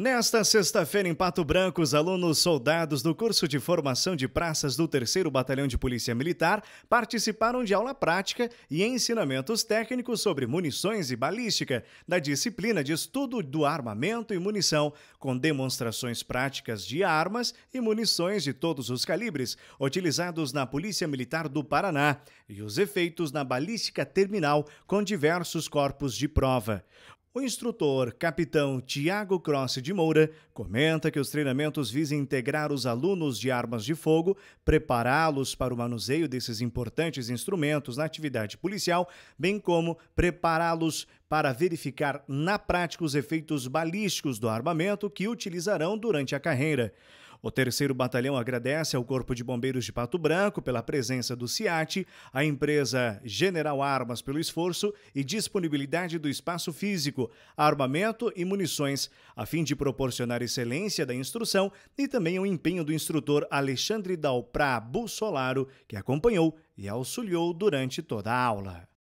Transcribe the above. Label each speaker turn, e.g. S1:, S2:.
S1: Nesta sexta-feira, em Pato Branco, os alunos soldados do curso de formação de praças do 3 Batalhão de Polícia Militar participaram de aula prática e ensinamentos técnicos sobre munições e balística, da disciplina de estudo do armamento e munição, com demonstrações práticas de armas e munições de todos os calibres utilizados na Polícia Militar do Paraná e os efeitos na balística terminal com diversos corpos de prova. O instrutor, capitão Tiago Crossi de Moura, comenta que os treinamentos visam integrar os alunos de armas de fogo, prepará-los para o manuseio desses importantes instrumentos na atividade policial, bem como prepará-los para verificar na prática os efeitos balísticos do armamento que utilizarão durante a carreira. O terceiro batalhão agradece ao Corpo de Bombeiros de Pato Branco pela presença do CIAT, a empresa General Armas pelo esforço e disponibilidade do espaço físico, armamento e munições, a fim de proporcionar excelência da instrução e também o empenho do instrutor Alexandre Dalprá Bussolaro, que acompanhou e auxiliou durante toda a aula.